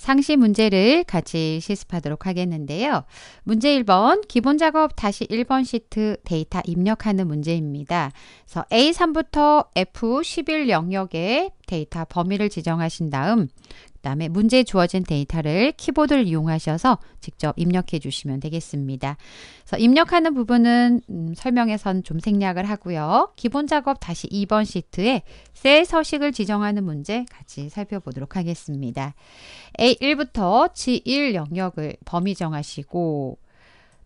상시 문제를 같이 실습하도록 하겠는데요. 문제 1번, 기본 작업 다시 1번 시트 데이터 입력하는 문제입니다. 그래서 A3부터 F11 영역에 데이터 범위를 지정하신 다음 그 다음에 문제에 주어진 데이터를 키보드를 이용하셔서 직접 입력해 주시면 되겠습니다. 그래서 입력하는 부분은 음, 설명에선 좀 생략을 하고요. 기본 작업 다시 2번 시트에 셀 서식을 지정하는 문제 같이 살펴보도록 하겠습니다. A1부터 G1 영역을 범위 정하시고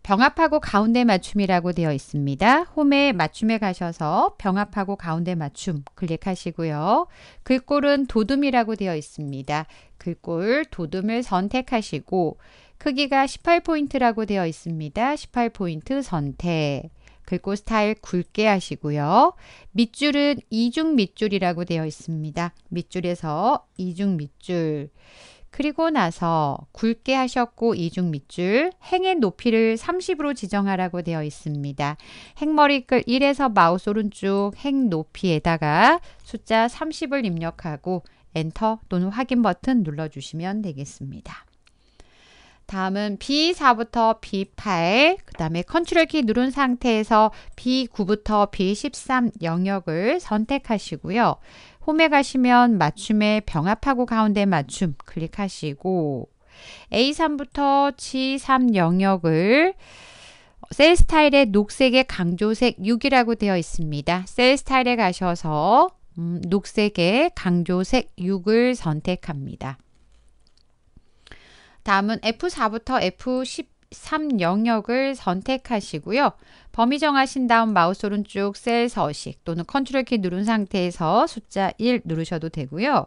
병합하고 가운데 맞춤이라고 되어 있습니다. 홈에 맞춤에 가셔서 병합하고 가운데 맞춤 클릭하시고요. 글꼴은 도둠이라고 되어 있습니다. 글꼴 도둠을 선택하시고 크기가 18포인트라고 되어 있습니다. 18포인트 선택. 글꼴 스타일 굵게 하시고요. 밑줄은 이중 밑줄이라고 되어 있습니다. 밑줄에서 이중 밑줄. 그리고 나서 굵게 하셨고 이중 밑줄, 행의 높이를 30으로 지정하라고 되어 있습니다. 행머리 끌 1에서 마우스 오른쪽 행 높이에다가 숫자 30을 입력하고 엔터 또는 확인 버튼 눌러주시면 되겠습니다. 다음은 B4부터 B8, 그 다음에 컨트롤 키 누른 상태에서 B9부터 B13 영역을 선택하시고요. 홈에 가시면 맞춤에 병합하고 가운데 맞춤 클릭하시고 A3부터 G3 영역을 셀 스타일의 녹색의 강조색 6이라고 되어 있습니다. 셀 스타일에 가셔서 음, 녹색의 강조색 6을 선택합니다. 다음은 F4부터 F13 영역을 선택하시고요. 범위 정하신 다음 마우스 오른쪽 셀 서식 또는 컨트롤 키 누른 상태에서 숫자 1 누르셔도 되고요.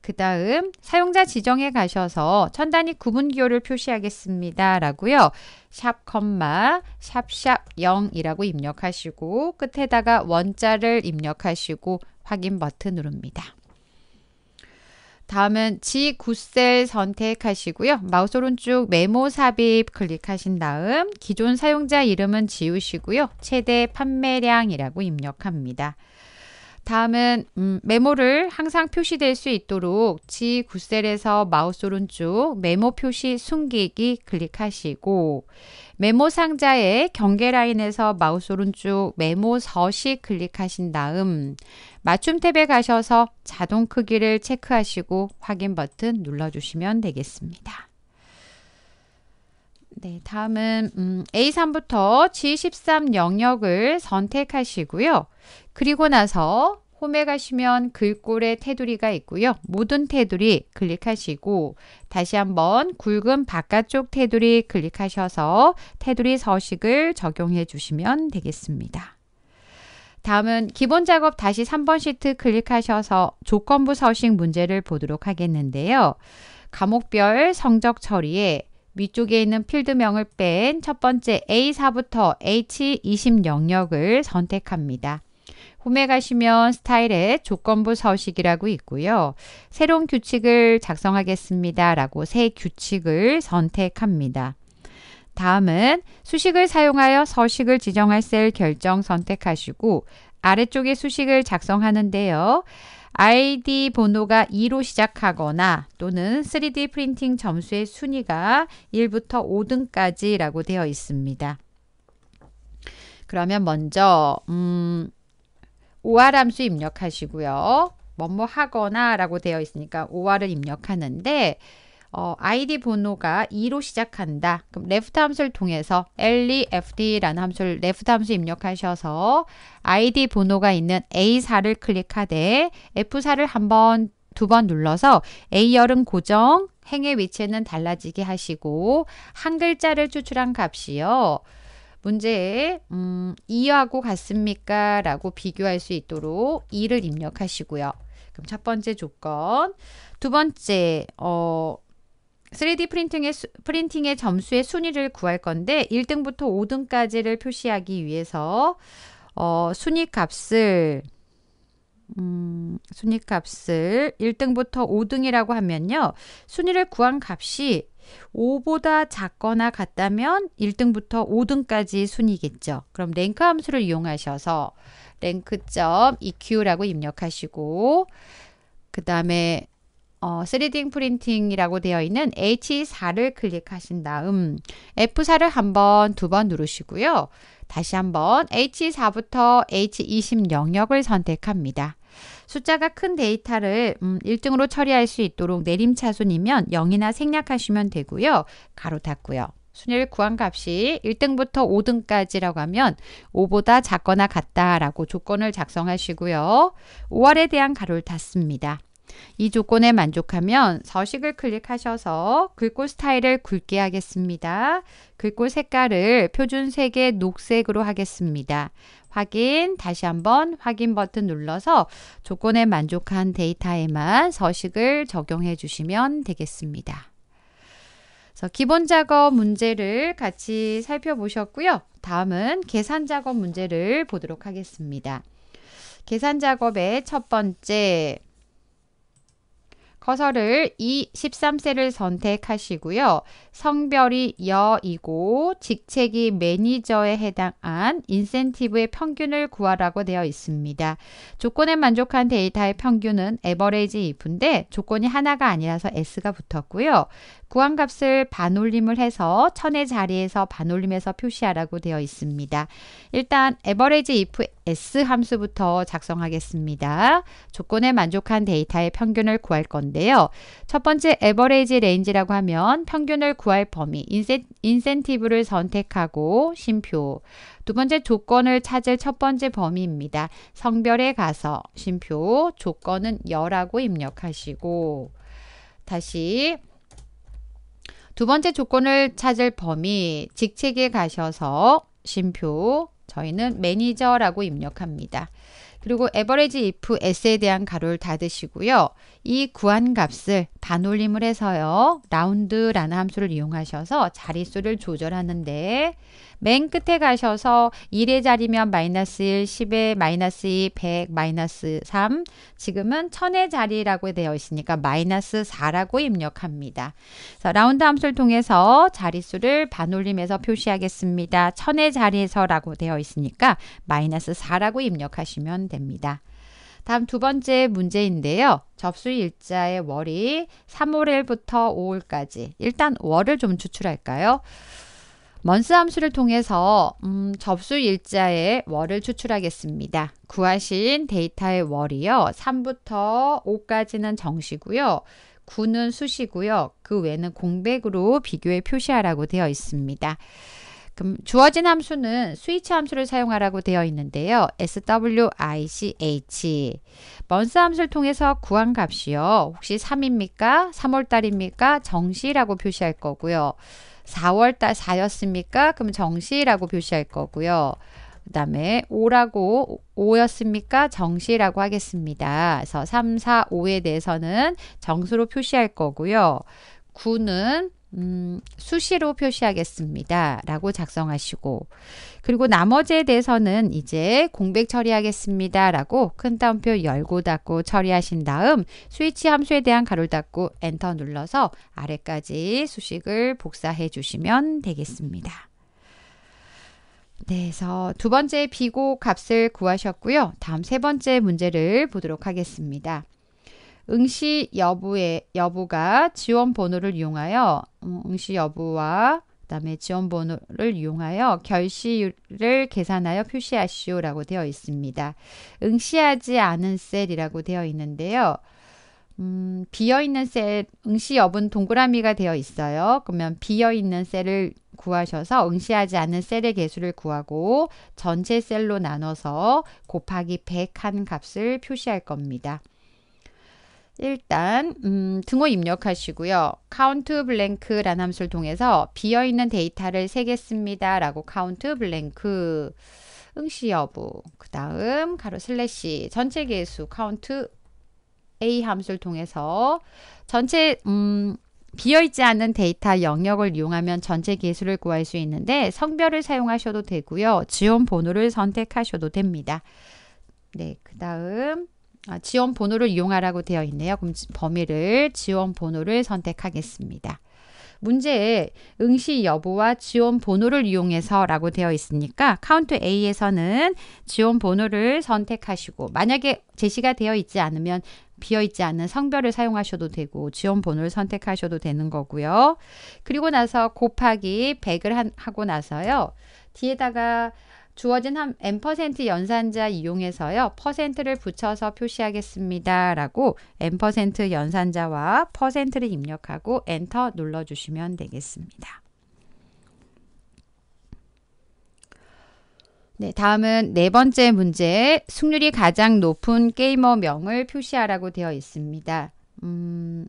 그 다음 사용자 지정에 가셔서 천 단위 구분 기호를 표시하겠습니다. 라고요. 샵 컴마 샵샵 0이라고 입력하시고 끝에다가 원자를 입력하시고 확인 버튼 누릅니다. 다음은 지구셀 선택하시고요. 마우스 오른쪽 메모 삽입 클릭하신 다음 기존 사용자 이름은 지우시고요. 최대 판매량이라고 입력합니다. 다음은 음, 메모를 항상 표시될 수 있도록 G9셀에서 마우스 오른쪽 메모 표시 숨기기 클릭하시고 메모 상자의 경계 라인에서 마우스 오른쪽 메모 서식 클릭하신 다음 맞춤 탭에 가셔서 자동 크기를 체크하시고 확인 버튼 눌러주시면 되겠습니다. 네, 다음은 음, A3부터 G13 영역을 선택하시고요. 그리고 나서 홈에 가시면 글꼴에 테두리가 있고요. 모든 테두리 클릭하시고 다시 한번 굵은 바깥쪽 테두리 클릭하셔서 테두리 서식을 적용해 주시면 되겠습니다. 다음은 기본 작업 다시 3번 시트 클릭하셔서 조건부 서식 문제를 보도록 하겠는데요. 과목별 성적 처리에 위쪽에 있는 필드명을 뺀 첫 번째 A4부터 H20 영역을 선택합니다. 구매 가시면 스타일에 조건부 서식이라고 있고요. 새로운 규칙을 작성하겠습니다. 라고 새 규칙을 선택합니다. 다음은 수식을 사용하여 서식을 지정할 셀 결정 선택하시고 아래쪽에 수식을 작성하는데요. ID 번호가 2로 시작하거나 또는 3D 프린팅 점수의 순위가 1부터 5등까지라고 되어 있습니다. 그러면 먼저 음, 오아함수 입력하시고요. 뭐뭐 하거나 라고 되어 있으니까 오아을 입력하는데 어, 아이디 번호가 2로 시작한다. 그럼 left 함수를 통해서 left라는 함수를 left 함수 입력하셔서 아이디 번호가 있는 A4를 클릭하되 F4를 한번 두 번 눌러서 A열은 고정, 행의 위치는 달라지게 하시고 한 글자를 추출한 값이요. 문제 에 음, 2하고 같습니까? 라고 비교할 수 있도록 이를 입력하시고요. 그럼 첫 번째 조건, 두 번째 어, 3D 프린팅의, 프린팅의 점수의 순위를 구할 건데 1등부터 5등까지를 표시하기 위해서 어, 순위 값을 음, 순위 값을 1등부터 5등이라고 하면요. 순위를 구한 값이 5보다 작거나 같다면 1등부터 5등까지 순이겠죠. 그럼 랭크 함수를 이용하셔서 랭크점 EQ라고 입력하시고 그 다음에 어, 3D 프린팅이라고 되어 있는 H4를 클릭하신 다음 F4를 한 번, 두 번 누르시고요. 다시 한번 H4부터 H20 영역을 선택합니다. 숫자가 큰 데이터를 음, 일등으로 처리할 수 있도록 내림차순이면 0이나 생략하시면 되고요. 가로 닫고요. 순위를 구한 값이 1등부터 5등까지라고 하면 5보다 작거나 같다라고 조건을 작성하시고요. 5월에 대한 가로를 닫습니다. 이 조건에 만족하면 서식을 클릭하셔서 글꼴 스타일을 굵게 하겠습니다. 글꼴 색깔을 표준 색의 녹색으로 하겠습니다. 확인, 다시 한번 확인 버튼 눌러서 조건에 만족한 데이터에만 서식을 적용해 주시면 되겠습니다. 그래서 기본 작업 문제를 같이 살펴보셨고요. 다음은 계산 작업 문제를 보도록 하겠습니다. 계산 작업의 첫 번째 커서를 이 13세를 선택하시고요. 성별이 여이고 직책이 매니저에 해당한 인센티브의 평균을 구하라고 되어 있습니다. 조건에 만족한 데이터의 평균은 에버레이지 if인데 조건이 하나가 아니라서 s가 붙었고요. 구한값을 반올림을 해서 천의 자리에서 반올림해서 표시하라고 되어 있습니다. 일단 에버레이지 if s 함수부터 작성하겠습니다. 조건에 만족한 데이터의 평균을 구할 건데 있는데요. 첫 번째 에버레이지 레인지라고 하면 평균을 구할 범위, 인센, 인센티브를 선택하고 심표. 두 번째 조건을 찾을 첫 번째 범위입니다. 성별에 가서 심표, 조건은 열하고 입력하시고 다시 두 번째 조건을 찾을 범위, 직책에 가셔서 심표, 저희는 매니저라고 입력합니다. 그리고 에버 e 지 a g e if s에 대한 가로를 닫으시고요. 이 구한 값을 반올림을 해서요. 라운드라는 함수를 이용하셔서 자릿수를 조절하는데 맨 끝에 가셔서 1의 자리면 마이너스 1, 1 0에 마이너스 2, 100, 마이너스 3 지금은 1000의 자리라고 되어 있으니까 마이너스 4라고 입력합니다. 그래서 라운드 함수를 통해서 자릿수를 반올림해서 표시하겠습니다. 1000의 자리에서라고 되어 있으니까 마이너스 4라고 입력하시면 됩니다. 다음 두 번째 문제인데요. 접수 일자의 월이 3월 일부터 5일까지 일단 월을 좀 추출할까요? 먼스 함수를 통해서 음, 접수 일자의 월을 추출하겠습니다. 구하신 데이터의 월이요. 3부터 5까지는 정시고요. 9는 수시고요. 그 외는 공백으로 비교해 표시하라고 되어 있습니다. 그럼 주어진 함수는 스위치 함수를 사용하라고 되어 있는데요. SWICH 먼스 함수를 통해서 구한 값이요. 혹시 3입니까? 3월달입니까? 정시라고 표시할 거고요. 4월달 4였습니까? 그럼 정시라고 표시할 거고요. 그 다음에 5라고 5였습니까? 정시라고 하겠습니다. 그래서 3, 4, 5에 대해서는 정수로 표시할 거고요. 9는 음, 수시로 표시하겠습니다. 라고 작성하시고, 그리고 나머지에 대해서는 이제 공백 처리하겠습니다. 라고 큰 따옴표 열고 닫고 처리하신 다음 스위치 함수에 대한 가로 닫고 엔터 눌러서 아래까지 수식을 복사해 주시면 되겠습니다. 네, 그래서 두 번째 비고 값을 구하셨고요. 다음 세 번째 문제를 보도록 하겠습니다. 응시 여부의 여부가 지원 번호를 이용하여 음, 응시 여부와 그다음에 지원 번호를 이용하여 결시율을 계산하여 표시하시오라고 되어 있습니다. 응시하지 않은 셀이라고 되어 있는데요. 음, 비어 있는 셀 응시 여부는 동그라미가 되어 있어요. 그러면 비어 있는 셀을 구하셔서 응시하지 않은 셀의 개수를 구하고 전체 셀로 나눠서 곱하기 100 한 값을 표시할 겁니다. 일단 음, 등호 입력하시고요. count b 라는 함수를 통해서 비어있는 데이터를 세겠습니다. 라고 count b 응시 여부 그 다음 가로 슬래시 전체 개수 c o u a 함수를 통해서 전체 음, 비어있지 않은 데이터 영역을 이용하면 전체 개수를 구할 수 있는데 성별을 사용하셔도 되고요. 지원 번호를 선택하셔도 됩니다. 네, 그 다음 아, 지원 번호를 이용하라고 되어 있네요. 그럼 범위를 지원 번호를 선택하겠습니다. 문제에 응시 여부와 지원 번호를 이용해서 라고 되어 있으니까 카운트 A에서는 지원 번호를 선택하시고 만약에 제시가 되어 있지 않으면 비어 있지 않은 성별을 사용하셔도 되고 지원 번호를 선택하셔도 되는 거고요. 그리고 나서 곱하기 100을 한, 하고 나서요. 뒤에다가 주어진 한 n% 연산자 이용해서요. 퍼센트를 붙여서 표시하겠습니다. 라고 n% 연산자와 퍼센트를 입력하고 엔터 눌러주시면 되겠습니다. 네, 다음은 네 번째 문제. 승률이 가장 높은 게이머 명을 표시하라고 되어 있습니다. 음,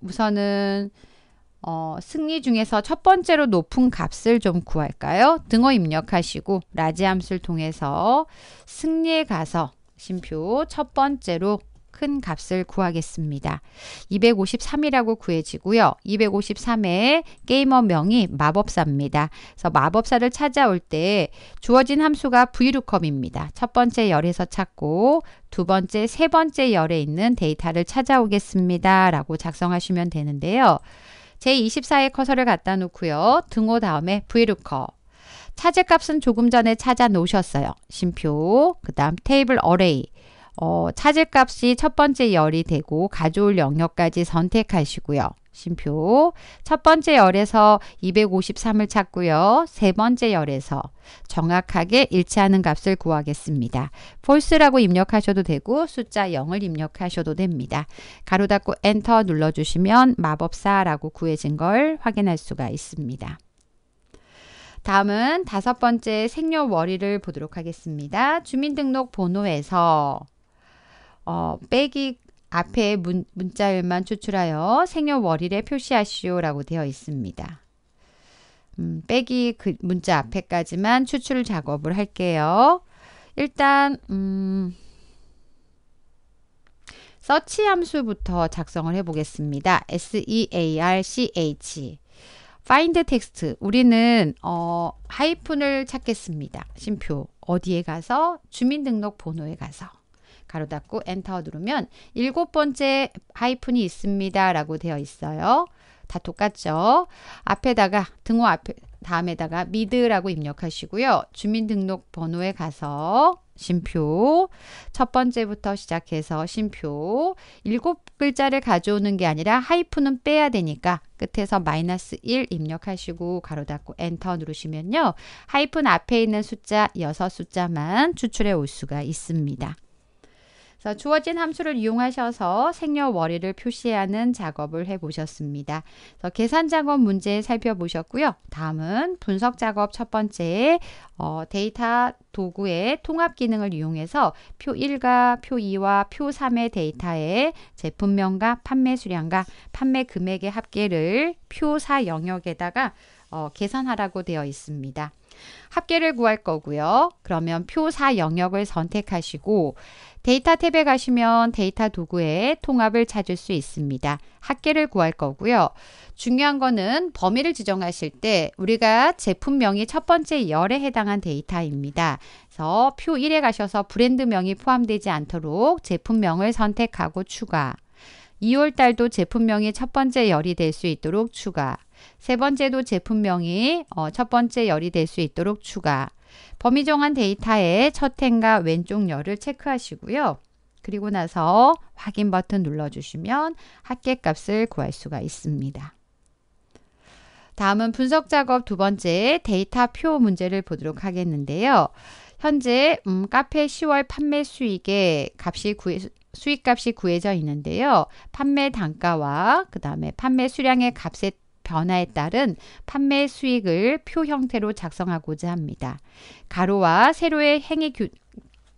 우선은 어, 승리 중에서 첫 번째로 높은 값을 좀 구할까요? 등호 입력하시고 라지 함수를 통해서 승리에 가서 심표 첫 번째로 큰 값을 구하겠습니다. 253이라고 구해지고요. 253에 게이머 명이 마법사입니다. 그래서 마법사를 찾아올 때 주어진 함수가 v l o o 입니다첫 번째 열에서 찾고 두 번째, 세 번째 열에 있는 데이터를 찾아오겠습니다. 라고 작성하시면 되는데요. 제24의 커서를 갖다 놓고요. 등호 다음에 v l o o k u 값은 조금 전에 찾아 놓으셨어요. 심표, 그 다음 테이블 어레이. 어, 찾을 값이 첫 번째 열이 되고 가져올 영역까지 선택하시고요. 쉼표. 첫 번째 열에서 253을 찾고요. 세 번째 열에서 정확하게 일치하는 값을 구하겠습니다. false라고 입력하셔도 되고 숫자 0을 입력하셔도 됩니다. 가로 닫고 엔터 눌러주시면 마법사라고 구해진 걸 확인할 수가 있습니다. 다음은 다섯 번째 생년월일을 보도록 하겠습니다. 주민등록번호에서 어, 빼기 앞에 문, 자열만 추출하여 생년월일에 표시하시오라고 되어 있습니다. 음, 빼기 그 문자 앞에까지만 추출 작업을 할게요. 일단 음, 서치 함수부터 작성을 해보겠습니다. search find 텍스트 우리는 어, 하이픈을 찾겠습니다. 심표 어디에 가서 주민등록번호에 가서 가로 닫고 엔터 누르면 일곱 번째 하이픈이 있습니다. 라고 되어 있어요. 다 똑같죠. 앞에다가 등호 앞에 다음에다가 미드라고 입력하시고요. 주민등록번호에 가서 심표 첫 번째부터 시작해서 심표 일곱 글자를 가져오는 게 아니라 하이픈은 빼야 되니까 끝에서 마이너스 1 입력하시고 가로 닫고 엔터 누르시면요. 하이픈 앞에 있는 숫자 여섯 숫자만 추출해 올 수가 있습니다. 그래서 주어진 함수를 이용하셔서 생년월일을 표시하는 작업을 해보셨습니다. 그래서 계산 작업 문제 살펴보셨고요. 다음은 분석 작업 첫 번째 어, 데이터 도구의 통합 기능을 이용해서 표 1과 표 2와 표 3의 데이터에 제품명과 판매 수량과 판매 금액의 합계를 표4 영역에다가 어, 계산하라고 되어 있습니다. 합계를 구할 거고요. 그러면 표사 영역을 선택하시고 데이터 탭에 가시면 데이터 도구에 통합을 찾을 수 있습니다. 합계를 구할 거고요. 중요한 거는 범위를 지정하실 때 우리가 제품명이 첫 번째 열에 해당한 데이터입니다. 그래서 표 1에 가셔서 브랜드명이 포함되지 않도록 제품명을 선택하고 추가 2월달도 제품명이 첫 번째 열이 될 수 있도록 추가 세 번째도 제품명이 어, 첫 번째 열이 될 수 있도록 추가. 범위 정한 데이터에첫 행과 왼쪽 열을 체크하시고요. 그리고 나서 확인 버튼 눌러주시면 합계값을 구할 수가 있습니다. 다음은 분석 작업 두 번째 데이터 표 문제를 보도록 하겠는데요. 현재 음, 카페 10월 판매 수익의 값이 구해, 수익값이 구해져 있는데요. 판매 단가와 그 다음에 판매 수량의 값에 변화에 따른 판매 수익을 표 형태로 작성하고자 합니다. 가로와 세로의 행의 규,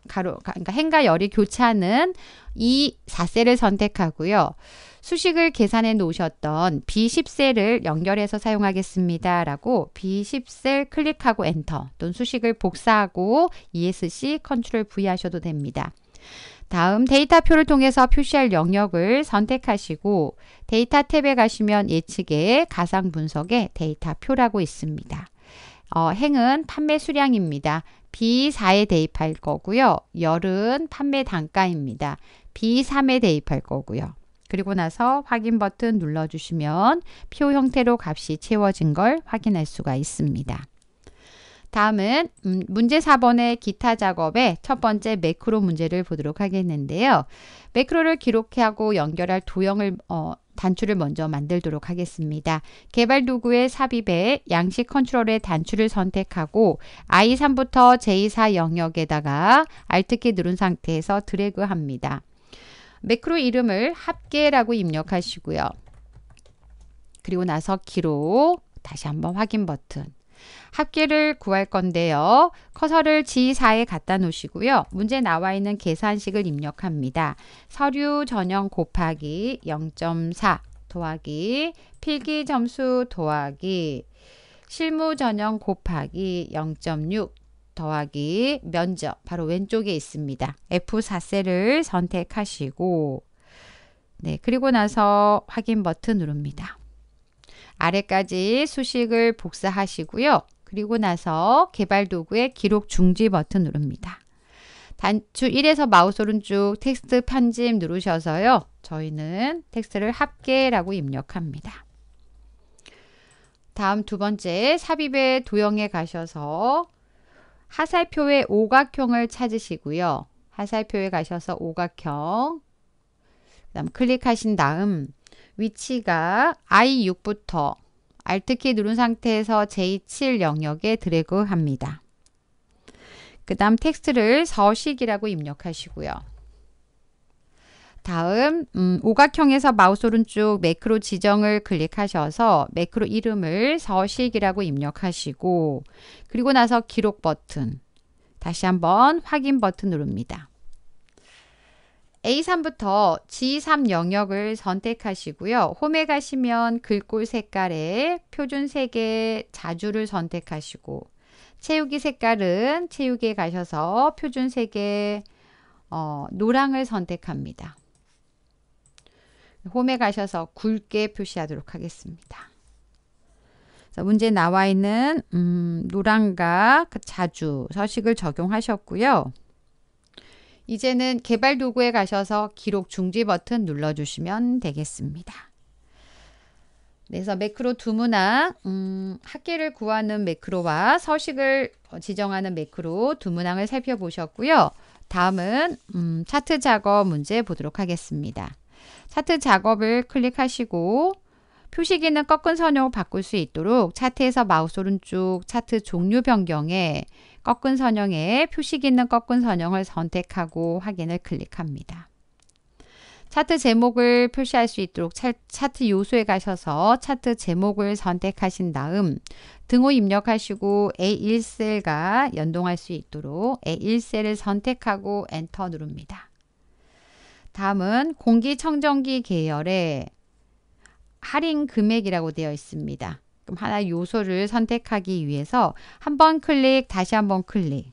가로, 그러니까 행과 열이 교차하는 이 4셀을 선택하고요. 수식을 계산해 놓으셨던 B10셀을 연결해서 사용하겠습니다. 라고 B10셀 클릭하고 엔터 또는 수식을 복사하고 ESC 컨트롤 V 하셔도 됩니다. 다음 데이터표를 통해서 표시할 영역을 선택하시고 데이터 탭에 가시면 예측의 가상 분석의 데이터표라고 있습니다. 어, 행은 판매 수량입니다. B4에 대입할 거고요. 열은 판매 단가입니다. B3에 대입할 거고요. 그리고 나서 확인 버튼 눌러주시면 표 형태로 값이 채워진 걸 확인할 수가 있습니다. 다음은 문제 4번의 기타 작업의 첫 번째 매크로 문제를 보도록 하겠는데요. 매크로를 기록하고 연결할 도형을 어, 단추를 먼저 만들도록 하겠습니다. 개발 도구의 삽입에 양식 컨트롤의 단추를 선택하고 I3부터 J4 영역에다가 Alt키 누른 상태에서 드래그합니다. 매크로 이름을 합계라고 입력하시고요. 그리고 나서 기록, 다시 한번 확인 버튼. 합계를 구할 건데요. 커서를 G4에 갖다 놓으시고요. 문제 나와 있는 계산식을 입력합니다. 서류 전형 곱하기 0.4 더하기 필기 점수 더하기 실무 전형 곱하기 0.6 더하기 면접 바로 왼쪽에 있습니다. F4셀을 선택하시고 네 그리고 나서 확인 버튼 누릅니다. 아래까지 수식을 복사하시고요. 그리고 나서 개발 도구의 기록 중지 버튼 누릅니다. 단추 1에서 마우스 오른쪽 텍스트 편집 누르셔서요. 저희는 텍스트를 합계라고 입력합니다. 다음 두 번째 삽입의 도형에 가셔서 하살표의 오각형을 찾으시고요. 하살표에 가셔서 오각형 그다음 클릭하신 다음 위치가 I6부터 Alt키 누른 상태에서 J7 영역에 드래그합니다. 그 다음 텍스트를 서식이라고 입력하시고요. 다음 음, 오각형에서 마우스 오른쪽 매크로 지정을 클릭하셔서 매크로 이름을 서식이라고 입력하시고 그리고 나서 기록 버튼 다시 한번 확인 버튼 누릅니다. A3부터 G3 영역을 선택하시고요. 홈에 가시면 글꼴 색깔에 표준 색의 자주를 선택하시고 채우기 색깔은 채우기에 가셔서 표준 색의 어, 노랑을 선택합니다. 홈에 가셔서 굵게 표시하도록 하겠습니다. 문제 나와 있는 음, 노랑과 그 자주 서식을 적용하셨고요. 이제는 개발 도구에 가셔서 기록 중지 버튼 눌러주시면 되겠습니다. 네, 그래서 매크로 두문항, 음, 학기를 구하는 매크로와 서식을 지정하는 매크로 두문항을 살펴보셨고요. 다음은 음, 차트 작업 문제 보도록 하겠습니다. 차트 작업을 클릭하시고 표시기는 꺾은 선형을 바꿀 수 있도록 차트에서 마우스 오른쪽 차트 종류 변경에 꺾은 선형에 표시기는 꺾은 선형을 선택하고 확인을 클릭합니다. 차트 제목을 표시할 수 있도록 차트 요소에 가셔서 차트 제목을 선택하신 다음 등호 입력하시고 A1셀과 연동할 수 있도록 A1셀을 선택하고 엔터 누릅니다. 다음은 공기청정기 계열의 할인 금액이라고 되어 있습니다. 그럼 하나 요소를 선택하기 위해서 한 번 클릭, 다시 한 번 클릭.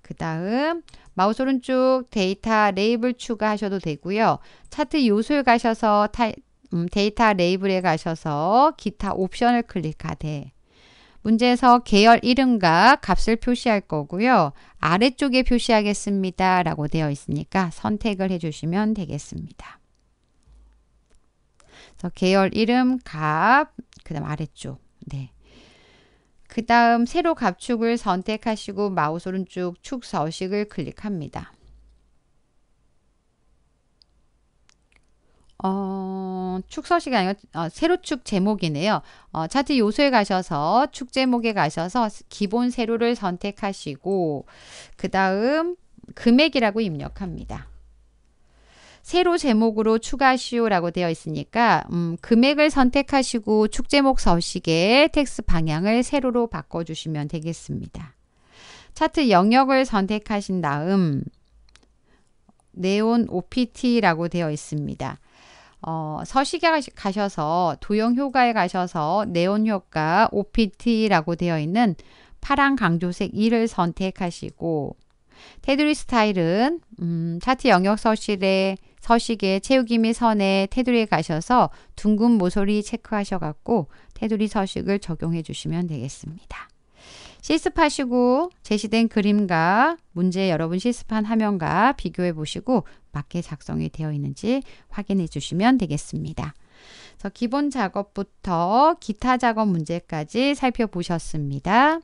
그 다음 마우스 오른쪽 데이터 레이블 추가하셔도 되고요. 차트 요소에 가셔서 타, 음, 데이터 레이블에 가셔서 기타 옵션을 클릭하되 문제에서 계열 이름과 값을 표시할 거고요. 아래쪽에 표시하겠습니다. 라고 되어 있으니까 선택을 해주시면 되겠습니다. 그래서 계열 이름, 값, 그 다음 아래쪽. 네. 그 다음 세로 갑축을 선택하시고 마우스 오른쪽 축 서식을 클릭합니다. 어, 축 서식이 아니고 어, 세로축 제목이네요. 어, 차트 요소에 가셔서 축 제목에 가셔서 기본 세로를 선택하시고 그 다음 금액이라고 입력합니다. 새로 제목으로 추가시오라고 하 되어 있으니까 음, 금액을 선택하시고 축제목 서식의 텍스 방향을 세로로 바꿔주시면 되겠습니다. 차트 영역을 선택하신 다음 네온 OPT라고 되어 있습니다. 어, 서식에 가셔서 도형 효과에 가셔서 네온 효과 OPT라고 되어 있는 파란 강조색 2를 선택하시고 테두리 스타일은 음, 차트 영역 서식의 서식에 채우기 및 선에 테두리에 가셔서 둥근 모서리 체크하셔갖고 테두리 서식을 적용해 주시면 되겠습니다. 실습하시고 제시된 그림과 문제 여러분 실습한 화면과 비교해 보시고 맞게 작성이 되어 있는지 확인해 주시면 되겠습니다. 그래서 기본 작업부터 기타 작업 문제까지 살펴보셨습니다.